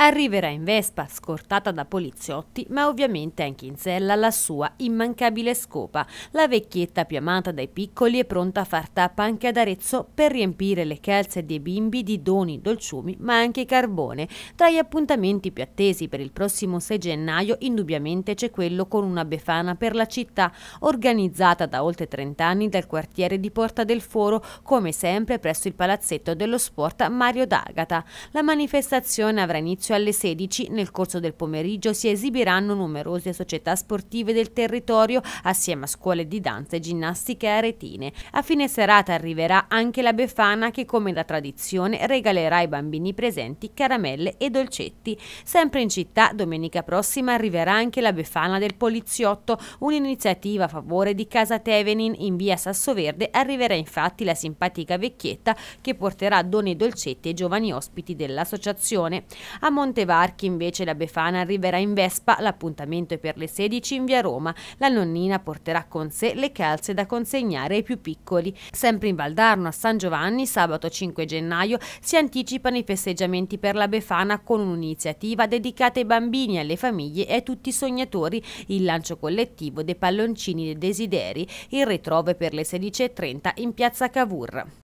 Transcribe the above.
Arriverà in Vespa, scortata da poliziotti, ma ovviamente anche in sella la sua immancabile scopa, la vecchietta più amata dai piccoli è pronta a far tappa anche ad Arezzo per riempire le calze dei bimbi di doni, dolciumi, ma anche carbone. Tra gli appuntamenti più attesi per il prossimo 6 gennaio indubbiamente c'è quello con una befana per la città, organizzata da oltre 30 anni dal quartiere di Porta del Foro, come sempre presso il palazzetto dello sport Mario D'Agata. La manifestazione avrà inizio inizio alle 16, nel corso del pomeriggio si esibiranno numerose società sportive del territorio assieme a scuole di danza e ginnastica aretine. A fine serata arriverà anche la Befana che come da tradizione regalerà ai bambini presenti caramelle e dolcetti. Sempre in città domenica prossima arriverà anche la Befana del Poliziotto, un'iniziativa a favore di Casa Tevenin in via Sassoverde arriverà infatti la simpatica vecchietta che porterà doni e dolcetti ai giovani ospiti dell'associazione. A Montevarchi invece la Befana arriverà in Vespa, l'appuntamento è per le 16 in via Roma. La nonnina porterà con sé le calze da consegnare ai più piccoli. Sempre in Valdarno a San Giovanni, sabato 5 gennaio, si anticipano i festeggiamenti per la Befana con un'iniziativa dedicata ai bambini, alle famiglie e a tutti i sognatori, il lancio collettivo dei palloncini dei desideri, il ritrovo è per le 16.30 in piazza Cavour.